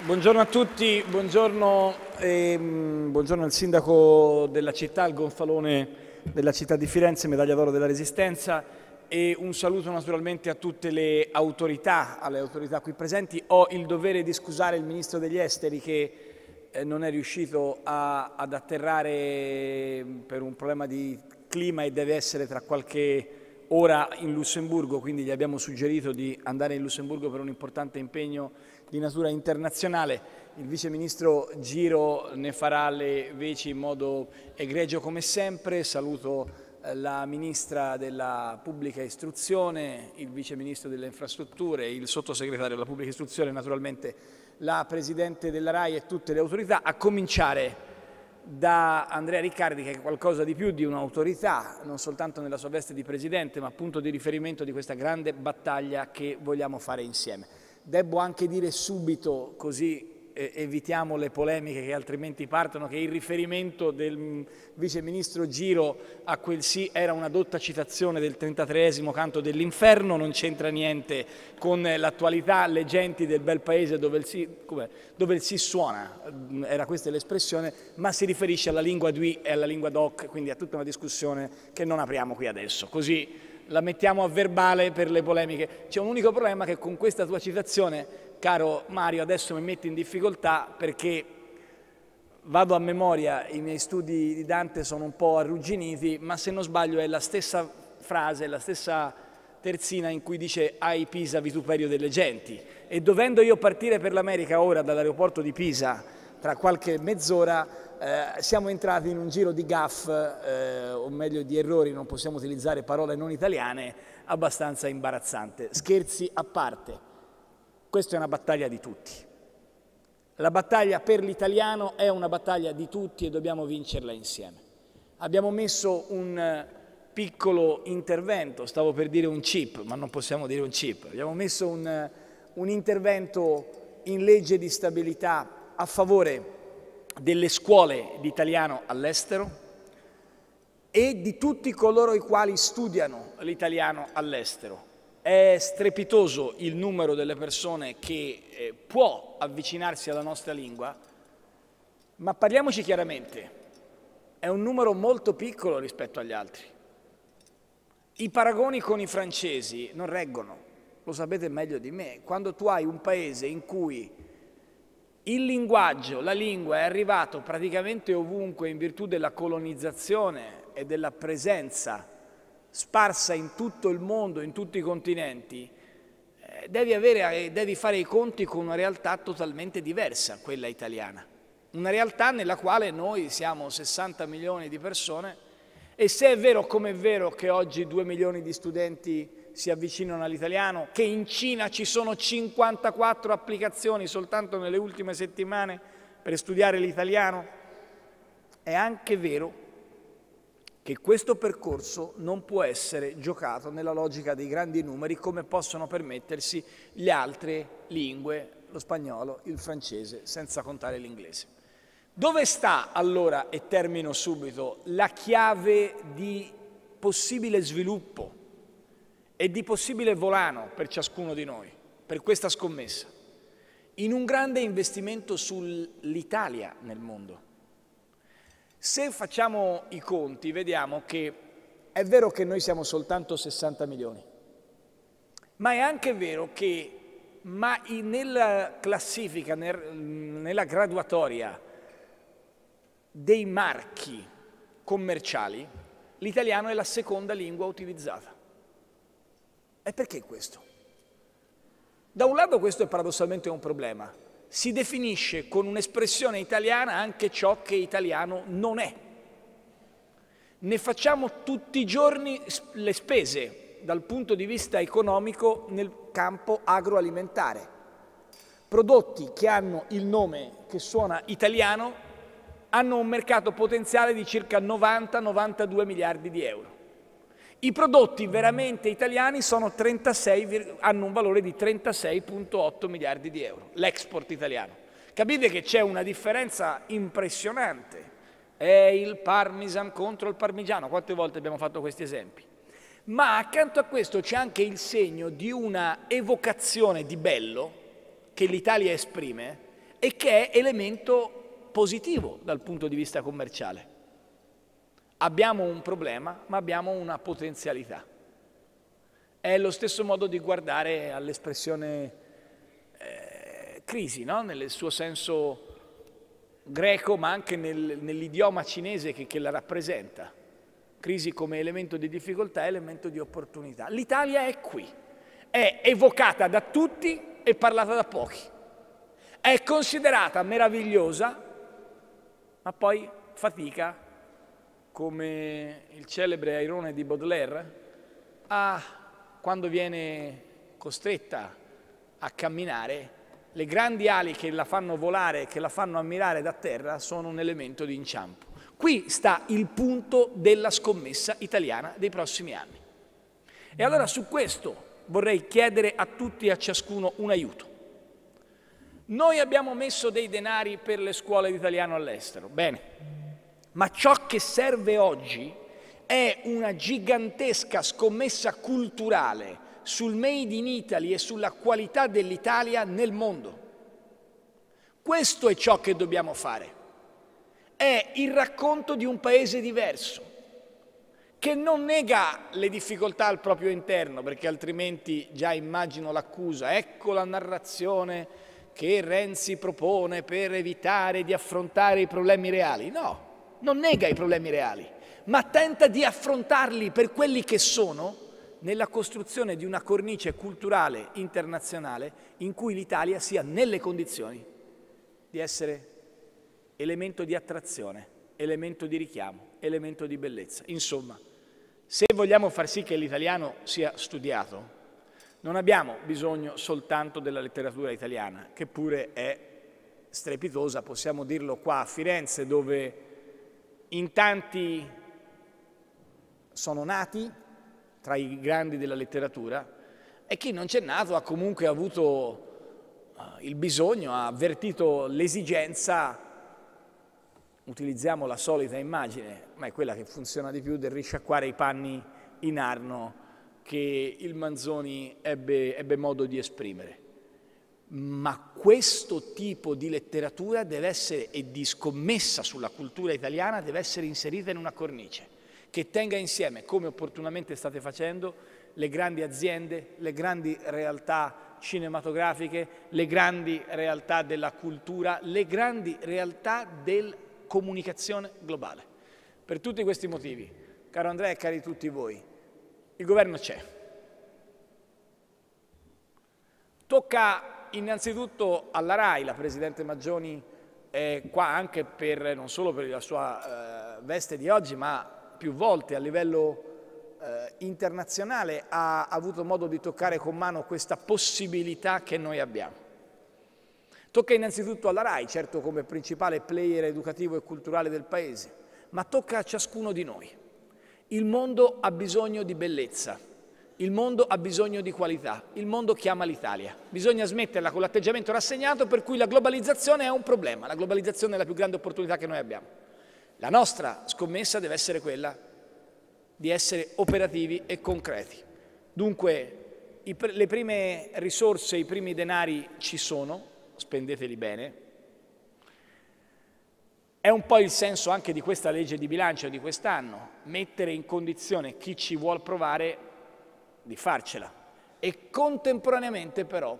Buongiorno a tutti, buongiorno, ehm, buongiorno, al sindaco della città, al gonfalone della città di Firenze, medaglia d'oro della Resistenza e un saluto naturalmente a tutte le autorità, alle autorità qui presenti. Ho il dovere di scusare il Ministro degli Esteri che eh, non è riuscito a, ad atterrare per un problema di clima e deve essere tra qualche ora in Lussemburgo, quindi gli abbiamo suggerito di andare in Lussemburgo per un importante impegno di natura internazionale. Il Vice Ministro Giro ne farà le veci in modo egregio come sempre. Saluto eh, la Ministra della Pubblica Istruzione, il Vice Ministro delle Infrastrutture, il Sottosegretario della Pubblica Istruzione, naturalmente la Presidente della RAI e tutte le autorità, a cominciare da Andrea Riccardi che è qualcosa di più di un'autorità, non soltanto nella sua veste di Presidente, ma punto di riferimento di questa grande battaglia che vogliamo fare insieme. Debbo anche dire subito, così evitiamo le polemiche che altrimenti partono, che il riferimento del vice ministro Giro a quel sì era una dotta citazione del 33 canto dell'inferno, non c'entra niente con l'attualità, le genti del bel paese dove il sì, dove il sì suona, mm, era questa l'espressione, ma si riferisce alla lingua DUI e alla lingua DOC, quindi a tutta una discussione che non apriamo qui adesso. Così la mettiamo a verbale per le polemiche. C'è un unico problema che con questa tua citazione, caro Mario, adesso mi metti in difficoltà perché vado a memoria, i miei studi di Dante sono un po' arrugginiti, ma se non sbaglio è la stessa frase, la stessa terzina in cui dice ai Pisa vituperio delle genti e dovendo io partire per l'America ora dall'aeroporto di Pisa tra qualche mezz'ora eh, siamo entrati in un giro di gaff, eh, o meglio di errori, non possiamo utilizzare parole non italiane, abbastanza imbarazzante. Scherzi a parte, questa è una battaglia di tutti. La battaglia per l'italiano è una battaglia di tutti e dobbiamo vincerla insieme. Abbiamo messo un eh, piccolo intervento, stavo per dire un chip, ma non possiamo dire un chip, abbiamo messo un, eh, un intervento in legge di stabilità a favore delle scuole di italiano all'estero e di tutti coloro i quali studiano l'italiano all'estero. È strepitoso il numero delle persone che eh, può avvicinarsi alla nostra lingua, ma parliamoci chiaramente, è un numero molto piccolo rispetto agli altri. I paragoni con i francesi non reggono, lo sapete meglio di me. Quando tu hai un paese in cui il linguaggio, la lingua è arrivato praticamente ovunque in virtù della colonizzazione e della presenza sparsa in tutto il mondo, in tutti i continenti. Eh, devi, avere, eh, devi fare i conti con una realtà totalmente diversa, quella italiana. Una realtà nella quale noi siamo 60 milioni di persone e se è vero come è vero che oggi 2 milioni di studenti si avvicinano all'italiano, che in Cina ci sono 54 applicazioni soltanto nelle ultime settimane per studiare l'italiano, è anche vero che questo percorso non può essere giocato nella logica dei grandi numeri come possono permettersi le altre lingue, lo spagnolo, il francese, senza contare l'inglese. Dove sta allora, e termino subito, la chiave di possibile sviluppo e di possibile volano per ciascuno di noi, per questa scommessa, in un grande investimento sull'Italia nel mondo. Se facciamo i conti vediamo che è vero che noi siamo soltanto 60 milioni, ma è anche vero che ma nella classifica, nella graduatoria dei marchi commerciali, l'italiano è la seconda lingua utilizzata. E perché questo? Da un lato questo è paradossalmente un problema. Si definisce con un'espressione italiana anche ciò che italiano non è. Ne facciamo tutti i giorni le spese dal punto di vista economico nel campo agroalimentare. Prodotti che hanno il nome che suona italiano hanno un mercato potenziale di circa 90-92 miliardi di euro. I prodotti veramente italiani 36, hanno un valore di 36,8 miliardi di euro, l'export italiano. Capite che c'è una differenza impressionante. È il parmesan contro il parmigiano, quante volte abbiamo fatto questi esempi. Ma accanto a questo c'è anche il segno di una evocazione di bello che l'Italia esprime e che è elemento positivo dal punto di vista commerciale. Abbiamo un problema, ma abbiamo una potenzialità. È lo stesso modo di guardare all'espressione eh, crisi, no? nel suo senso greco, ma anche nel, nell'idioma cinese che, che la rappresenta. Crisi come elemento di difficoltà, elemento di opportunità. L'Italia è qui, è evocata da tutti e parlata da pochi. È considerata meravigliosa, ma poi fatica come il celebre Airone di Baudelaire, ha, quando viene costretta a camminare, le grandi ali che la fanno volare, che la fanno ammirare da terra, sono un elemento di inciampo. Qui sta il punto della scommessa italiana dei prossimi anni. E allora su questo vorrei chiedere a tutti e a ciascuno un aiuto. Noi abbiamo messo dei denari per le scuole di italiano all'estero, bene. Ma ciò che serve oggi è una gigantesca scommessa culturale sul Made in Italy e sulla qualità dell'Italia nel mondo. Questo è ciò che dobbiamo fare. È il racconto di un paese diverso, che non nega le difficoltà al proprio interno, perché altrimenti già immagino l'accusa. Ecco la narrazione che Renzi propone per evitare di affrontare i problemi reali. No, non nega i problemi reali, ma tenta di affrontarli per quelli che sono nella costruzione di una cornice culturale internazionale in cui l'Italia sia nelle condizioni di essere elemento di attrazione, elemento di richiamo, elemento di bellezza. Insomma, se vogliamo far sì che l'italiano sia studiato, non abbiamo bisogno soltanto della letteratura italiana, che pure è strepitosa, possiamo dirlo qua a Firenze, dove in tanti sono nati tra i grandi della letteratura e chi non c'è nato ha comunque avuto eh, il bisogno, ha avvertito l'esigenza, utilizziamo la solita immagine, ma è quella che funziona di più del risciacquare i panni in arno che il Manzoni ebbe, ebbe modo di esprimere ma questo tipo di letteratura deve essere, e di scommessa sulla cultura italiana, deve essere inserita in una cornice che tenga insieme, come opportunamente state facendo, le grandi aziende, le grandi realtà cinematografiche, le grandi realtà della cultura, le grandi realtà della comunicazione globale. Per tutti questi motivi, caro Andrea e cari tutti voi, il governo c'è. Tocca innanzitutto alla RAI, la Presidente Maggioni è qua anche per, non solo per la sua eh, veste di oggi, ma più volte a livello eh, internazionale ha avuto modo di toccare con mano questa possibilità che noi abbiamo. Tocca innanzitutto alla RAI, certo come principale player educativo e culturale del Paese, ma tocca a ciascuno di noi. Il mondo ha bisogno di bellezza, il mondo ha bisogno di qualità, il mondo chiama l'Italia. Bisogna smetterla con l'atteggiamento rassegnato per cui la globalizzazione è un problema, la globalizzazione è la più grande opportunità che noi abbiamo. La nostra scommessa deve essere quella di essere operativi e concreti. Dunque le prime risorse, i primi denari ci sono, spendeteli bene. È un po' il senso anche di questa legge di bilancio di quest'anno, mettere in condizione chi ci vuole provare di farcela e contemporaneamente però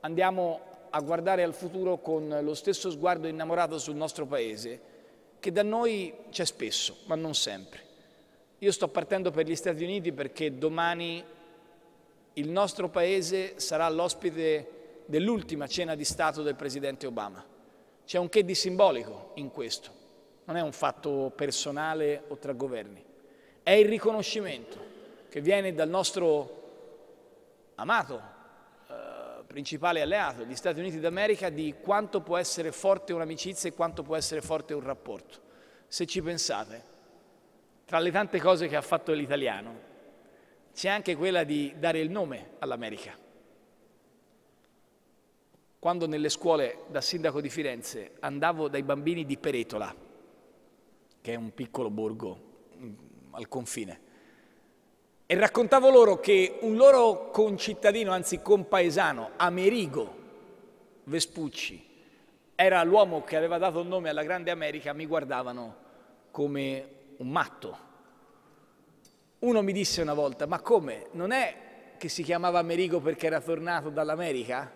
andiamo a guardare al futuro con lo stesso sguardo innamorato sul nostro paese che da noi c'è spesso, ma non sempre. Io sto partendo per gli Stati Uniti perché domani il nostro paese sarà l'ospite dell'ultima cena di Stato del Presidente Obama. C'è un che di simbolico in questo, non è un fatto personale o tra governi, è il riconoscimento che viene dal nostro amato eh, principale alleato, gli Stati Uniti d'America, di quanto può essere forte un'amicizia e quanto può essere forte un rapporto. Se ci pensate, tra le tante cose che ha fatto l'italiano, c'è anche quella di dare il nome all'America. Quando nelle scuole da sindaco di Firenze andavo dai bambini di Peretola, che è un piccolo borgo mm, al confine, e raccontavo loro che un loro concittadino, anzi compaesano, Amerigo Vespucci, era l'uomo che aveva dato il nome alla Grande America, mi guardavano come un matto. Uno mi disse una volta, ma come? Non è che si chiamava Amerigo perché era tornato dall'America?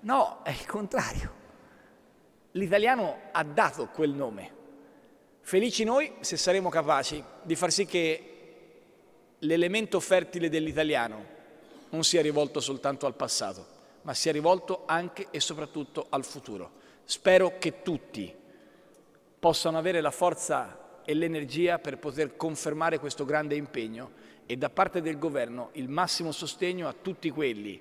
No, è il contrario. L'italiano ha dato quel nome. Felici noi se saremo capaci di far sì che l'elemento fertile dell'italiano non sia rivolto soltanto al passato, ma sia rivolto anche e soprattutto al futuro. Spero che tutti possano avere la forza e l'energia per poter confermare questo grande impegno e da parte del governo il massimo sostegno a tutti quelli,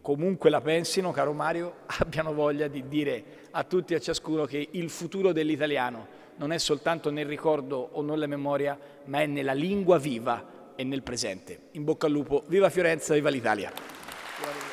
comunque la pensino, caro Mario, abbiano voglia di dire a tutti e a ciascuno che il futuro dell'italiano non è soltanto nel ricordo o nella memoria, ma è nella lingua viva e nel presente. In bocca al lupo, viva Fiorenza, viva l'Italia!